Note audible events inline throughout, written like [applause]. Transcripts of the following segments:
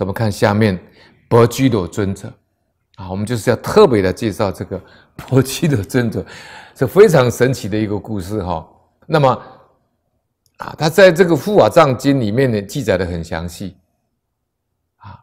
我们看下面，伯居罗尊者，啊，我们就是要特别的介绍这个伯居罗尊者，是非常神奇的一个故事哈。那么，啊，他在这个《护法藏经》里面呢，记载的很详细，啊，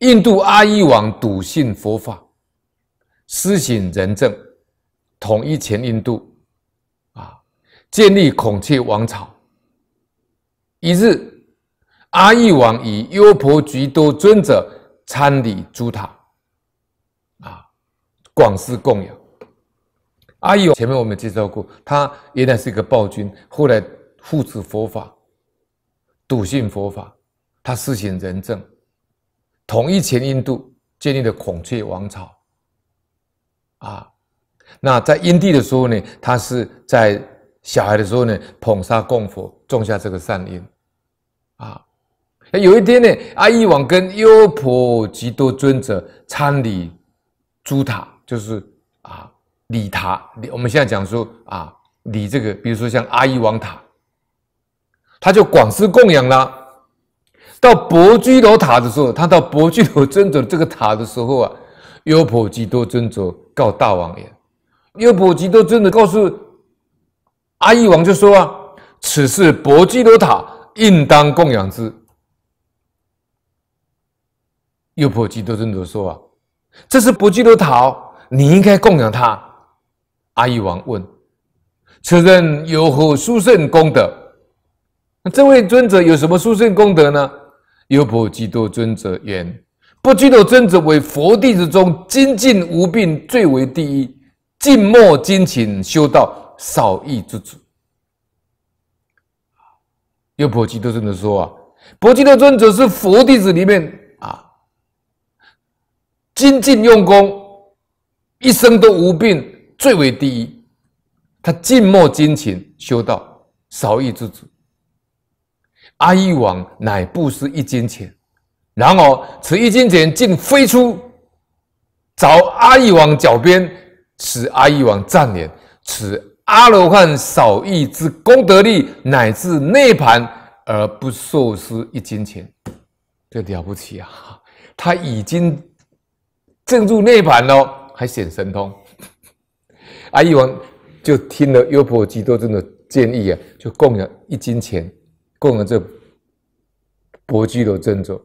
印度阿育王笃信佛法，施行仁政，统一全印度，啊，建立孔雀王朝。一日。阿育王以优婆吉多尊者参礼诸塔，啊，广施供养。阿育王前面我们介绍过，他原来是一个暴君，后来护持佛法，笃信佛法，他施行仁政，统一前印度，建立了孔雀王朝。啊，那在因地的时候呢，他是在小孩的时候呢，捧杀供佛，种下这个善因，啊。那有一天呢，阿育王跟优婆吉多尊者参礼朱塔，就是啊礼塔，我们现在讲说啊礼这个，比如说像阿育王塔，他就广施供养啦。到博具罗塔的时候，他到博具罗尊者这个塔的时候啊，优婆吉多尊者告大王言，优婆吉多尊者告诉阿育王就说啊，此事博具罗塔应当供养之。又婆基多尊者说：“啊，这是不拘多桃，你应该供养他。”阿育王问：“此人有何殊胜功德？”那这位尊者有什么殊胜功德呢？优婆基多尊者言：“不拘多尊者为佛弟子中精进无病最为第一，静默精勤修道少欲之主。”优婆基多尊者说：“啊，不拘多尊者是佛弟子里面。”精进用功，一生都无病，最为第一。他静默精勤修道，少欲之子。阿育王乃布施一金钱，然而此一金钱竟飞出，着阿育王脚边，使阿育王站连。此阿罗汉少欲之功德力，乃至内盘而不受施一金钱，这了不起啊！他已经。正入内盘喽，还显神通。阿 [laughs] 育王就听了优婆吉多尊的建议啊，就供养一金钱，供养这伯具罗尊者。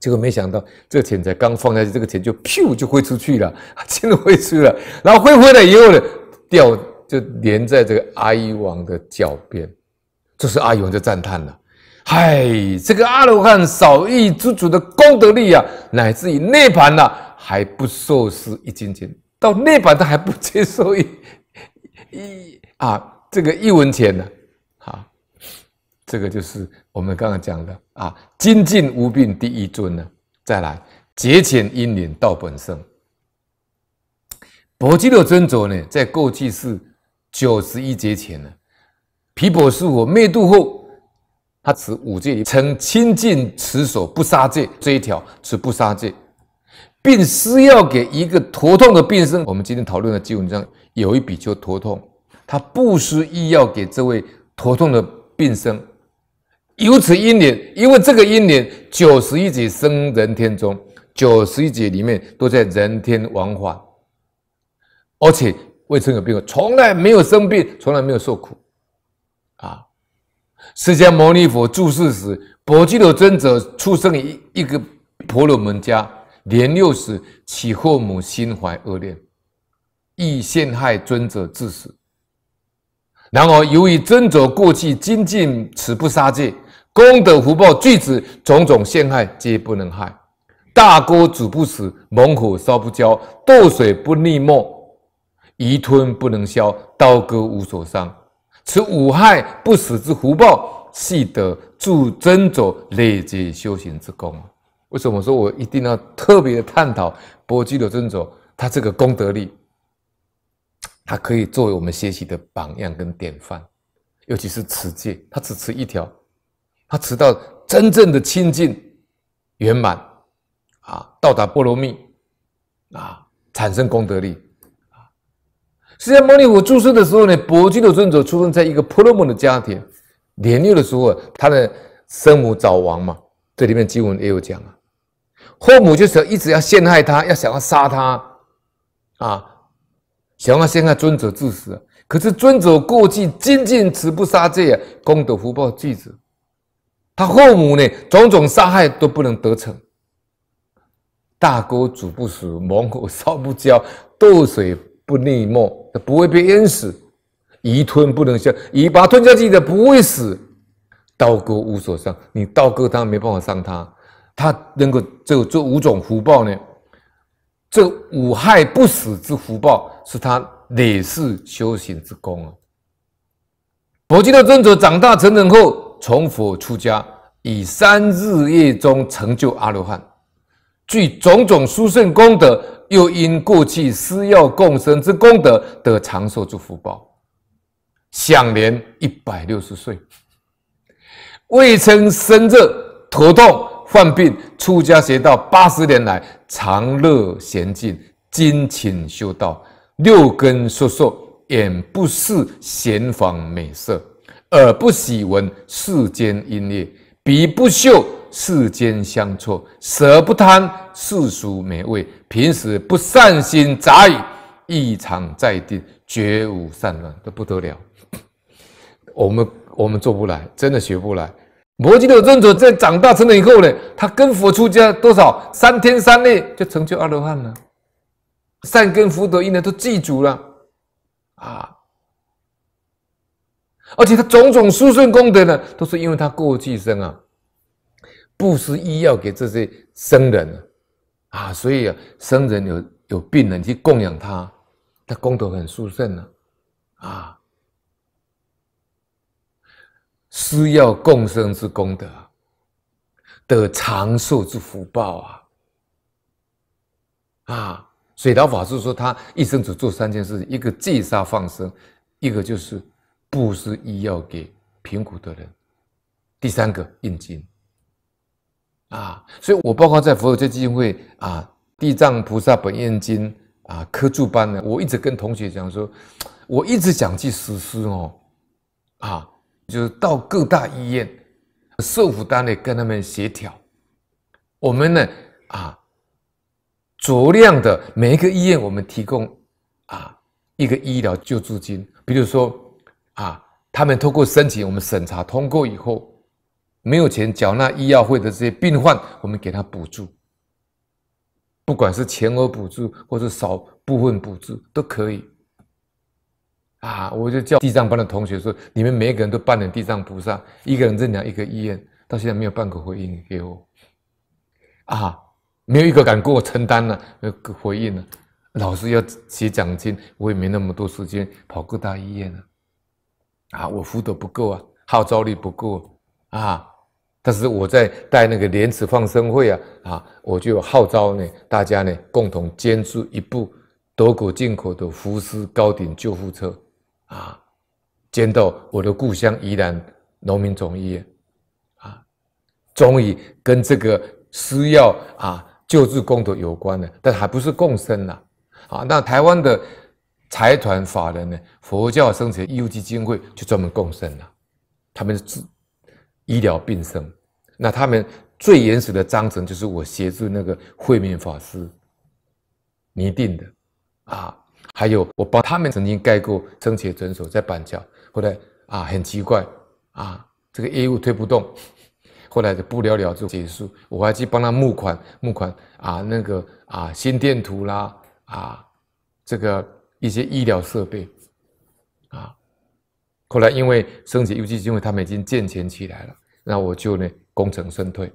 结果没想到，这个钱才刚放下，去，这个钱就咻就挥出去了，[laughs] 真的挥出了。然后挥飞了以后呢，掉就连在这个阿育王的脚边。这时阿育王就赞叹了：“嗨，这个阿罗汉少义之足的功德力啊，乃至于涅盘呐！”还不受是一斤钱，到那版他还不接受一一啊，这个一文钱呢，哈，这个就是我们刚刚讲的啊，精进无病第一尊呢，再来节俭因敛道本胜，薄基六尊者呢，在过去是九十一节前呢，皮薄是我灭度后，他持五戒里称亲近持守不杀戒这一条持不杀戒。病施要给一个头痛的病生，我们今天讨论的基本上有一笔就头痛，他不施医药给这位头痛的病生。由此因缘，因为这个因缘，九十一劫生人天中，九十一劫里面都在人天往返，而且未曾有病过，从来没有生病，从来没有受苦。啊，释迦牟尼佛住世时，薄伽罗尊者出生于一个婆罗门家。年六十，其父母心怀恶念，亦陷害尊者致死。然而，由于尊者过去精进此不杀戒，功德福报具足，种种陷害皆不能害。大锅煮不死，猛火烧不焦，斗水不溺没，鱼吞不能消，刀割无所伤。此五害不死之福报，系得助尊者累积修行之功。为什么说我一定要特别的探讨波姬的尊者？他这个功德力，他可以作为我们学习的榜样跟典范。尤其是持戒，他只持一条，他持到真正的清净圆满啊，到达波罗蜜啊，产生功德力。释迦牟尼佛出生的时候呢，波姬的尊者出生在一个婆罗门的家庭。年幼的时候，他的生母早亡嘛，这里面经文也有讲啊。后母就是一直要陷害他，要想要杀他，啊，想要陷害尊者致死。可是尊者过去精进持不杀戒，功德福报具足。他后母呢，种种杀害都不能得逞。大锅煮不死，猛火烧不焦，斗水不溺没，不会被淹死。鱼吞不能下，鱼把吞下去的不会死。刀割无所伤，你刀割他没办法伤他。他能够这这五种福报呢？这五害不死之福报是他累世修行之功啊！佛摩的尊者长大成人后，从佛出家，以三日夜中成就阿罗汉，具种种殊胜功德，又因过去施药共生之功德得长寿之福报，享年一百六十岁，未曾生热头痛。患病出家学道八十年来，常乐娴静，精勤修道，六根烁受，眼不视贤房美色，耳不喜闻世间音乐，鼻不嗅世间香臭，舌不贪世俗美味，平时不善心杂语，一常在定，绝无善乱，这不得了。我们我们做不来，真的学不来。摩诃的尊者在长大成人以后呢，他跟佛出家，多少三天三夜就成就阿罗汉了，善根福德因呢都记住了，啊，而且他种种殊胜功德呢，都是因为他过去生啊，布施医药给这些僧人，啊，所以啊，僧人有有病人去供养他，他功德很殊胜呢，啊。施药共生之功德，得长寿之福报啊！啊，水以法师说，他一生只做三件事：一个戒杀放生，一个就是布施医药给贫苦的人，第三个印经啊。所以我包括在佛教基金会啊，《地藏菩萨本愿经》啊，科助班呢，我一直跟同学讲说，我一直想去实施哦，啊。就是到各大医院、社福单位跟他们协调。我们呢，啊，酌量的每一个医院，我们提供啊一个医疗救助金。比如说，啊，他们通过申请，我们审查通过以后，没有钱缴纳医药费的这些病患，我们给他补助。不管是全额补助或者少部分补助都可以。啊！我就叫地藏班的同学说：“你们每一个人都扮演地藏菩萨，一个人认领一个医院。”到现在没有半个回应给我。啊，没有一个敢给我承担呢，那个回应呢？老师要写奖金，我也没那么多时间跑各大医院呢。啊，我福德不够啊，号召力不够啊。但是我在带那个莲池放生会啊，啊，我就号召呢，大家呢共同捐助一部德国进口的福斯高顶救护车。啊，见到我的故乡宜兰农民总医院，啊，终于跟这个施药啊、救治功德有关了，但还不是共生呐、啊，那台湾的财团法人呢？佛教生前义务基金会就专门共生了，他们是医疗并生。那他们最原始的章程就是我协助那个慧明法师拟定的，啊。还有，我帮他们曾经盖过生前诊所，在板桥。后来啊，很奇怪啊，这个业务推不动，[laughs] 后来就不了了之结束。我还去帮他募款，募款啊，那个啊，心电图啦，啊，这个一些医疗设备啊。后来因为生前尤其因为他们已经健全起来了，那我就呢功成身退。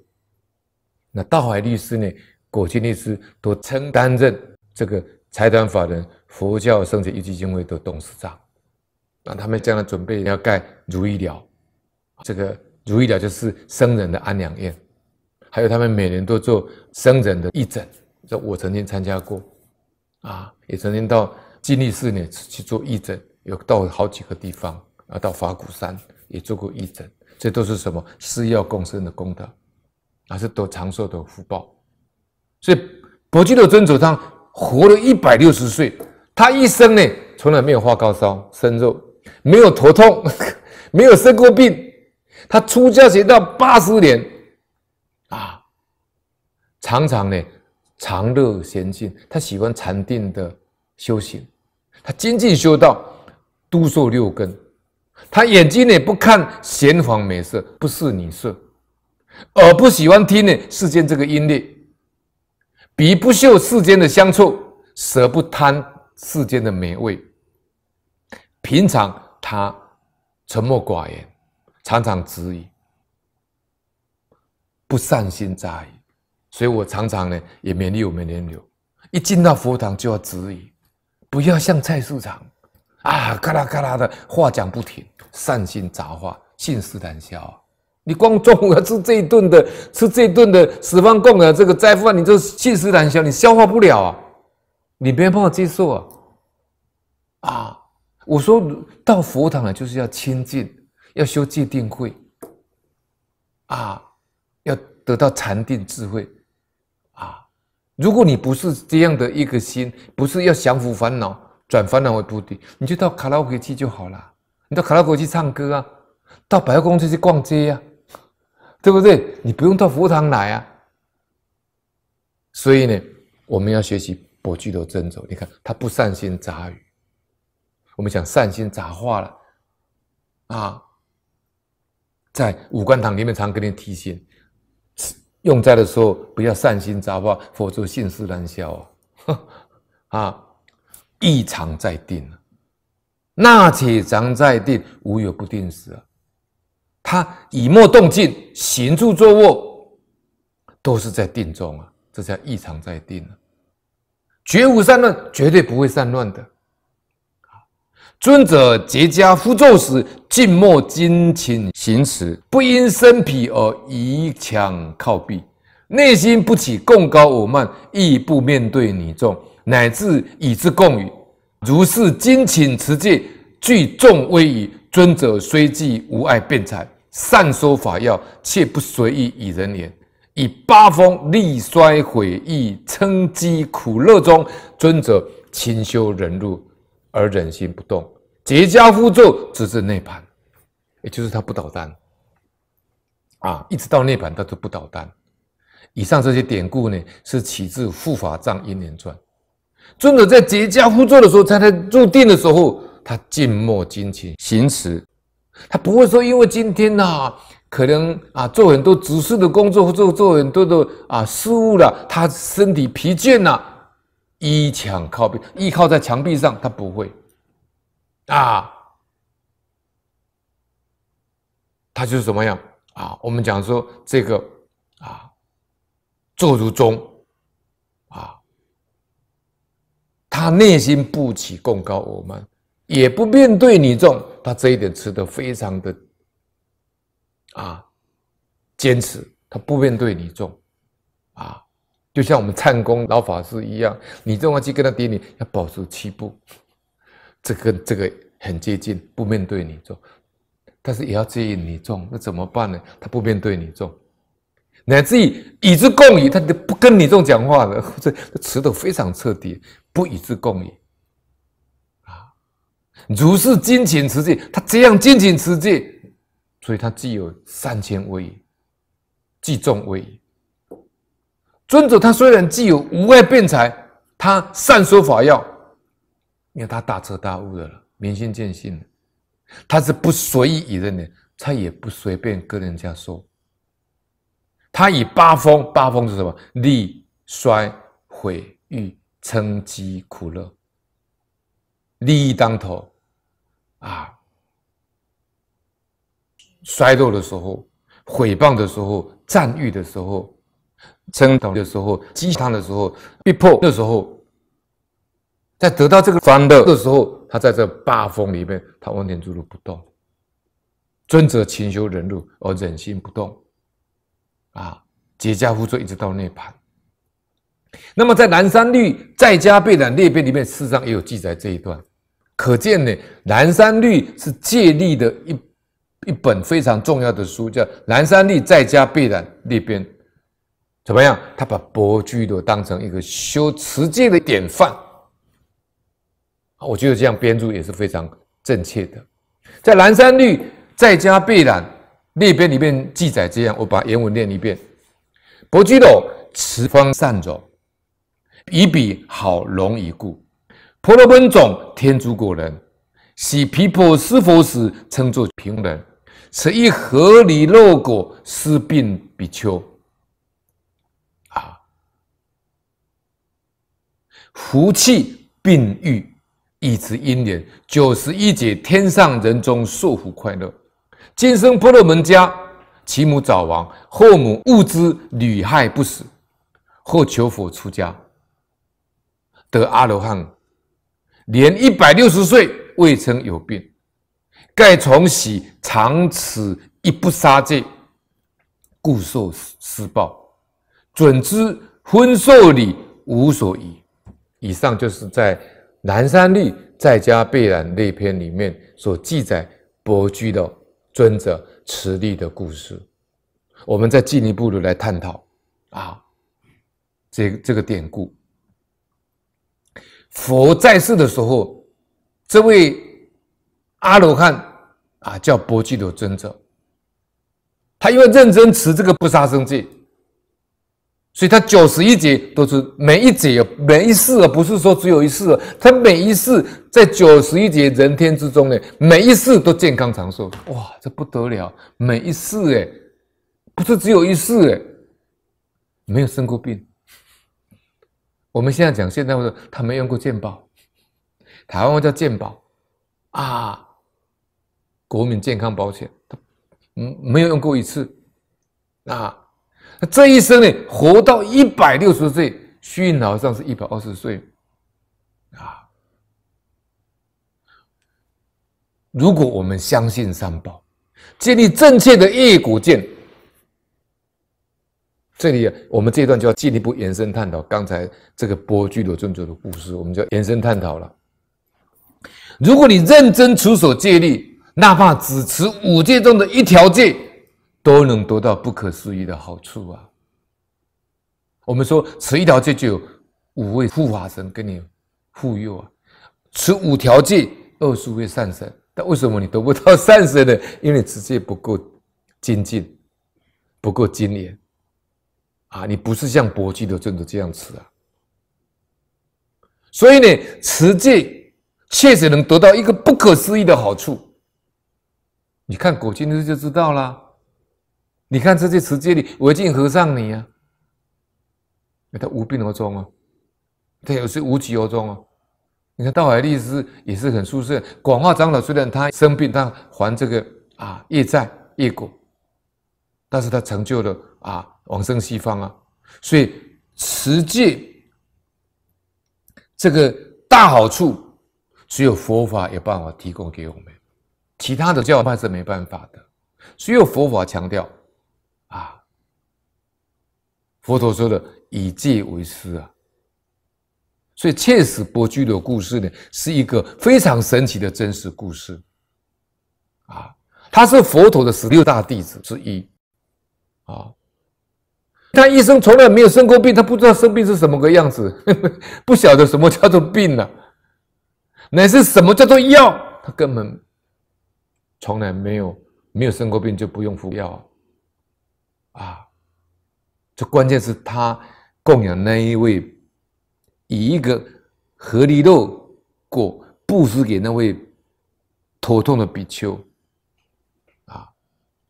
那大海律师呢，果兴律师都承担任这个。财团法人佛教圣贤一基金会的董事长，那他们将来准备要盖如意寮，这个如意寮就是僧人的安养院，还有他们每年都做僧人的义诊，这我曾经参加过，啊，也曾经到金利寺呢去做义诊，有到好几个地方啊，到法鼓山也做过义诊，这都是什么施药共生的功德，那是得长寿的福报，所以不计的尊主上。活了一百六十岁，他一生呢从来没有发高烧、生肉，没有头痛，[laughs] 没有生过病。他出家学道八十年，啊，常常呢常乐闲静。他喜欢禅定的修行，他精进修道，都受六根。他眼睛呢不看闲黄美色，不是女色；耳不喜欢听呢世间这个音律。彼不嗅世间的香臭，舍不贪世间的美味。平常他沉默寡言，常常质疑，不善心杂语。所以我常常呢也勉励我们人流，一进到佛堂就要质疑，不要像菜市场，啊，咔啦咔啦的话讲不停，善心杂话，信誓旦笑。你光中午要吃这一顿的，吃这一顿的十方供的这个斋饭，你就气食难消，你消化不了啊，你没办法接受啊，啊！我说到佛堂了就是要清净，要修戒定慧，啊，要得到禅定智慧，啊，如果你不是这样的一个心，不是要降服烦恼，转烦恼为菩提，你就到卡拉 OK 去就好了，你到卡拉 OK 去唱歌啊，到百货公司去逛街呀。对不对？你不用到佛堂来啊！所以呢，我们要学习博具的真走。你看他不善心杂语，我们讲善心杂话了，啊，在五官堂里面常跟你提醒，用在的时候不要善心杂话，否则信誓难消啊！[laughs] 啊，一常在定，那且常在定，无有不定时啊！他以默动静行住坐卧都是在定中啊，这叫异常在定啊，绝无善乱，绝对不会善乱的。尊者结家夫宙时，静默精勤行持，不因身疲而倚墙靠壁，内心不起共高我慢，亦不面对女众，乃至以之共语。如是精寝持戒，具众威仪，尊者虽既无碍辩才。善说法要，切不随意以人言。以八风力衰毁意，称讥苦乐中，尊者勤修忍辱，而忍心不动。结家趺坐，直至内盘，也就是他不捣蛋啊，一直到内盘他都不捣蛋。以上这些典故呢，是起自《护法藏因缘传》。尊者在结家趺坐的时候，在他入定的时候，他静默精勤行持。他不会说，因为今天呢，可能啊做很多指示的工作，做做很多的啊失误了，他身体疲倦呐，依墙靠壁，依靠在墙壁上，他不会，啊，他就是怎么样啊？我们讲说这个啊，坐如钟，啊，他内心不起贡高我们，也不面对你这种他这一点吃的非常的，啊，坚持，他不面对你种，啊，就像我们禅功老法师一样，你种下去跟他顶你，要保持七步，这个这个很接近，不面对你种，但是也要介意你种，那怎么办呢？他不面对你种，乃至于以之共矣，他不跟你这种讲话了，[laughs] 这吃的非常彻底，不以之共矣。如是精勤持戒，他这样精勤持戒，所以他既有善千威，既重威。尊者他虽然具有无碍辩才，他善说法要，因为他大彻大悟的了，明心见性了，他是不随意以人的，他也不随便跟人家说，他以八风，八风是什么？利衰毁誉嗔、机苦乐。利益当头，啊，衰落的时候，毁谤的时候，赞誉的时候，称道的时候，鸡汤的时候，逼破的时候，在得到这个欢乐的时候，他在这八风里面，他万年柱都不动，尊者勤修忍辱而忍心不动，啊，结加护作一直到涅盘。那么在南山律在家被染列变里面，事实上也有记载这一段。可见呢，《南山律》是借力的一一本非常重要的书，叫《南山律在家必览》。那边怎么样？他把伯具罗当成一个修持戒的典范。我觉得这样编著也是非常正确的。在《南山律在家必览》列编里面记载这样，我把原文念一遍：伯具罗持方善者，以彼好容以故。婆罗门种天竺国人，喜皮婆施佛时，称作平人。此一合理肉果施病比丘，啊！福气病愈，以持因缘，九十一劫天上人中受福快乐。今生婆罗门家，其母早亡，后母误之女害不死，或求佛出家，得阿罗汉。年一百六十岁，未曾有病。盖从喜长此一不杀戒，故受施报。准知婚寿礼无所疑。以上就是在《南山律在家备览》那篇里面所记载伯具的尊者持律的故事。我们再进一步的来探讨啊，这个这个典故。佛在世的时候，这位阿罗汉啊叫波季罗尊者，他因为认真持这个不杀生戒，所以他九十一劫都是每一劫每一世啊，不是说只有一世，他每一世在九十一劫人天之中呢，每一世都健康长寿，哇，这不得了，每一世哎，不是只有一世哎，没有生过病。我们现在讲，现代在他没用过鉴宝，台湾叫鉴宝啊，国民健康保险，嗯，没有用过一次啊，这一生呢，活到一百六十岁，虚拟老上是一百二十岁啊。如果我们相信三宝，建立正确的业果见，这里我们这一段就要进一步延伸探讨刚才这个波居罗尊者的故事，我们就要延伸探讨了。如果你认真出手戒律，哪怕只持五戒中的一条戒，都能得到不可思议的好处啊！我们说持一条戒就有五位护法神跟你护佑啊，持五条戒二十五位善神。但为什么你得不到善神呢？因为你持戒不够精进，不够精严。啊，你不是像波季德尊的这样吃啊，所以呢，持戒确实能得到一个不可思议的好处。你看果今就就知道啦，你看这些持戒里，维净和尚你呀，他无病而终啊，他也是无疾而终啊。你看道海律师也是很舒适，广化长老虽然他生病，他还这个啊业债业果。但是他成就了啊，往生西方啊，所以持戒这个大好处，只有佛法有办法提供给我们，其他的教派是没办法的。只有佛法强调啊，佛陀说的以戒为师啊，所以切实伯居的故事呢，是一个非常神奇的真实故事啊，他是佛陀的十六大弟子之一。啊，他一生从来没有生过病，他不知道生病是什么个样子，[laughs] 不晓得什么叫做病啊，乃是什么叫做药？他根本从来没有没有生过病，就不用服药啊。这关键是他供养那一位，以一个和泥肉过布施给那位头痛的比丘啊，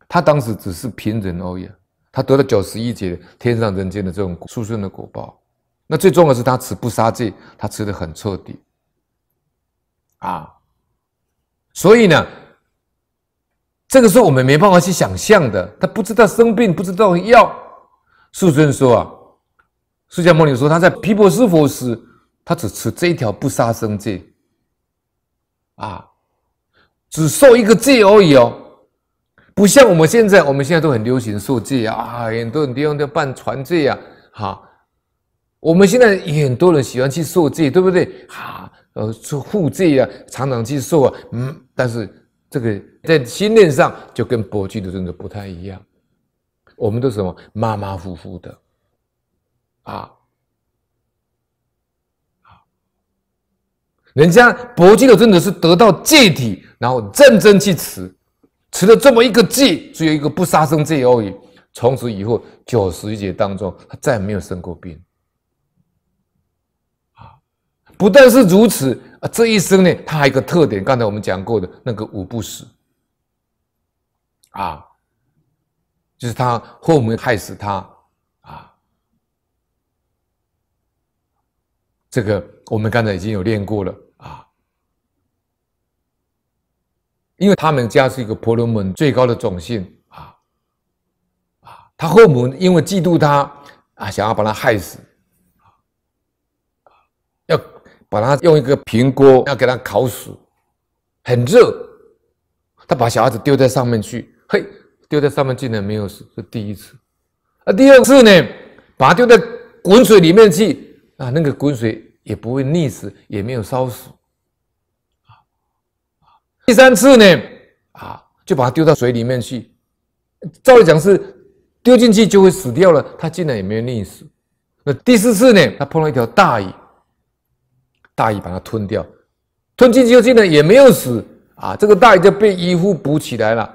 他当时只是平人而已。他得了九十一劫天上人间的这种宿生的果报，那最重要的是他吃不杀戒，他吃的很彻底，啊，所以呢，这个时候我们没办法去想象的，他不知道生病，不知道药。宿生说啊，释迦牟尼说他在毗婆尸佛时，他只持这一条不杀生戒，啊，只受一个戒而已哦。不像我们现在，我们现在都很流行受戒啊，很多很多地方都办传戒啊，哈，我们现在很多人喜欢去受戒，对不对？哈，呃，后护戒啊，常常去受啊，嗯，但是这个在心念上就跟佛具的真的不太一样，我们都什么马马虎虎的，啊，人家搏具的真的是得到戒体，然后认真去持。吃了这么一个戒，只有一个不杀生戒而已。从此以后，九十一年当中，他再也没有生过病。啊，不但是如此，啊，这一生呢，他还有一个特点，刚才我们讲过的那个五不死。啊，就是他后门害死他，啊，这个我们刚才已经有练过了。因为他们家是一个婆罗门最高的种姓啊啊，他后母因为嫉妒他啊，想要把他害死，要把他用一个平锅要给他烤死，很热，他把小孩子丢在上面去，嘿，丢在上面竟然没有死，这第一次，啊，第二次呢，把他丢在滚水里面去啊，那个滚水也不会溺死，也没有烧死。第三次呢，啊，就把它丢到水里面去，照理讲是丢进去就会死掉了，他竟然也没有溺死。那第四次呢，他碰到一条大鱼，大鱼把它吞掉，吞进去以后然也没有死啊，这个大鱼就被渔夫捕起来了，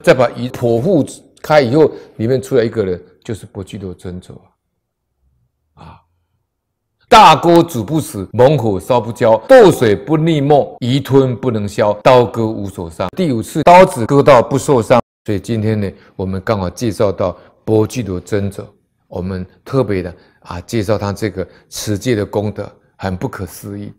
再把鱼剖腹开以后，里面出来一个人，就是不具多尊者啊。大锅煮不死，猛火烧不焦，斗水不逆墨，鱼吞不能消，刀割无所伤。第五次刀子割到不受伤，所以今天呢，我们刚好介绍到波具的尊者，我们特别的啊介绍他这个持戒的功德，很不可思议。